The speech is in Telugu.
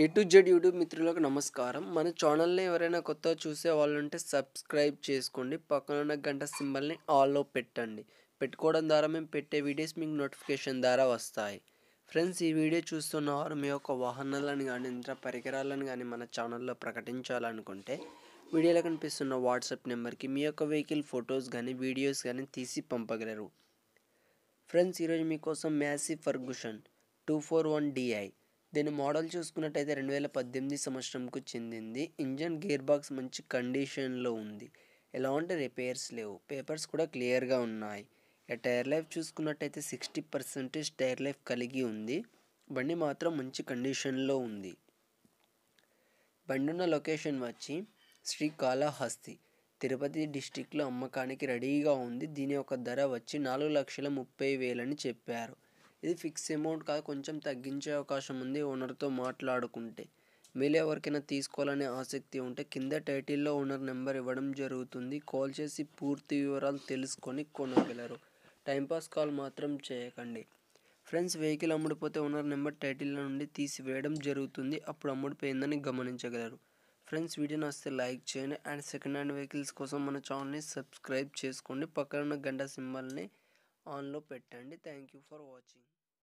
ఏ టు జెడ్ యూట్యూబ్ మిత్రులకు నమస్కారం మన ఛానల్ని ఎవరైనా కొత్త చూసే వాళ్ళు ఉంటే సబ్స్క్రైబ్ చేసుకోండి పక్కన ఉన్న గంట సింబల్ని ఆల్లో పెట్టండి పెట్టుకోవడం ద్వారా మేము పెట్టే వీడియోస్ మీకు నోటిఫికేషన్ ద్వారా వస్తాయి ఫ్రెండ్స్ ఈ వీడియో చూస్తున్నవారు మీ యొక్క వాహనాలను కానీ ఇంత పరికరాలను కానీ మన ఛానల్లో ప్రకటించాలనుకుంటే వీడియోలో కనిపిస్తున్న వాట్సాప్ నెంబర్కి మీ యొక్క వెహికల్ ఫొటోస్ కానీ వీడియోస్ కానీ తీసి పంపగలరు ఫ్రెండ్స్ ఈరోజు మీకోసం Massey Ferguson two four one DI దీని మోడల్ చూసుకున్నట్టయితే రెండు వేల పద్దెనిమిది సంవత్సరంకు చెందింది ఇంజన్ గేర్ బాక్స్ మంచి కండిషన్లో ఉంది ఎలాంటి రిపేర్స్ లేవు పేపర్స్ కూడా క్లియర్గా ఉన్నాయి టైర్ లైఫ్ చూసుకున్నట్టయితే సిక్స్టీ పర్సెంటేజ్ టైర్ లైఫ్ కలిగి ఉంది బండి మాత్రం మంచి కండిషన్లో ఉంది బండి ఉన్న లొకేషన్ వచ్చి శ్రీకాళహస్తి తిరుపతి డిస్టిక్లో అమ్మకానికి రెడీగా ఉంది దీని యొక్క ధర వచ్చి నాలుగు లక్షల ముప్పై వేలని చెప్పారు ఇది ఫిక్స్ అమౌంట్ కాదు కొంచెం తగ్గించే అవకాశం ఉంది ఓనర్తో మాట్లాడుకుంటే మీరు ఎవరికైనా తీసుకోవాలనే ఆసక్తి ఉంటే కింద టైటిల్లో ఓనర్ నెంబర్ ఇవ్వడం జరుగుతుంది కాల్ చేసి పూర్తి వివరాలు తెలుసుకొని కొనగలరు టైంపాస్ కాల్ మాత్రం చేయకండి ఫ్రెండ్స్ వెహికల్ అమ్ముడిపోతే ఓనర్ నెంబర్ టైటిల్ నుండి తీసివేయడం జరుగుతుంది అప్పుడు అమ్ముడిపోయిందని గమనించగలరు ఫ్రెండ్స్ వీడియోని వస్తే లైక్ చేయండి అండ్ సెకండ్ హ్యాండ్ వెహికల్స్ కోసం మన ఛానల్ని సబ్స్క్రైబ్ చేసుకోండి పక్కన ఉన్న గంట సింబల్ని ఆన్లో పెట్టండి థ్యాంక్ యూ ఫర్ వాచింగ్